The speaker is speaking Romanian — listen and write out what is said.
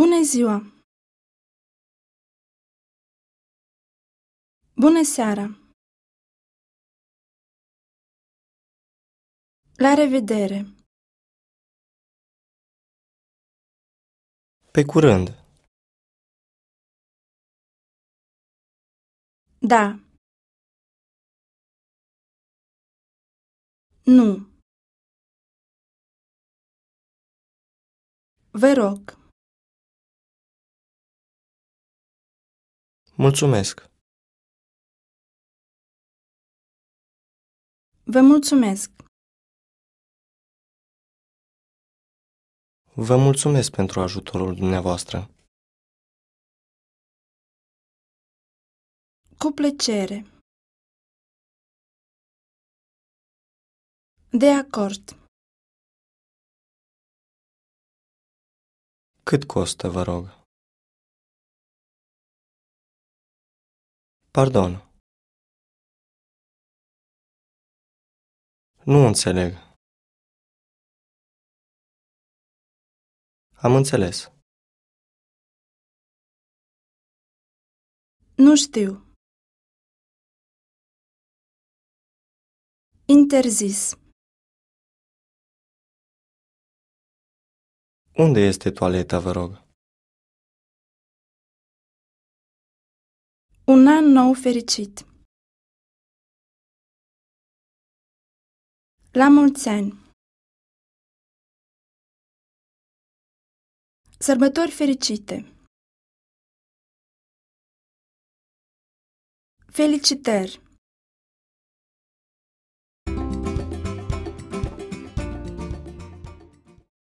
Bună ziua! Bună seara! La revedere! Pe curând! Da. Nu. Vă rog. Mulțumesc! Vă mulțumesc! Vă mulțumesc pentru ajutorul dumneavoastră. Cu plăcere. De acord. Cât costă, vă rog? Pardon. Nu înțeleg. Am înțeles. Nu știu. Interzis. Unde este toaleta, vă rog? Un an nou fericit! La mulți ani! Sărbători fericite! Felicitări!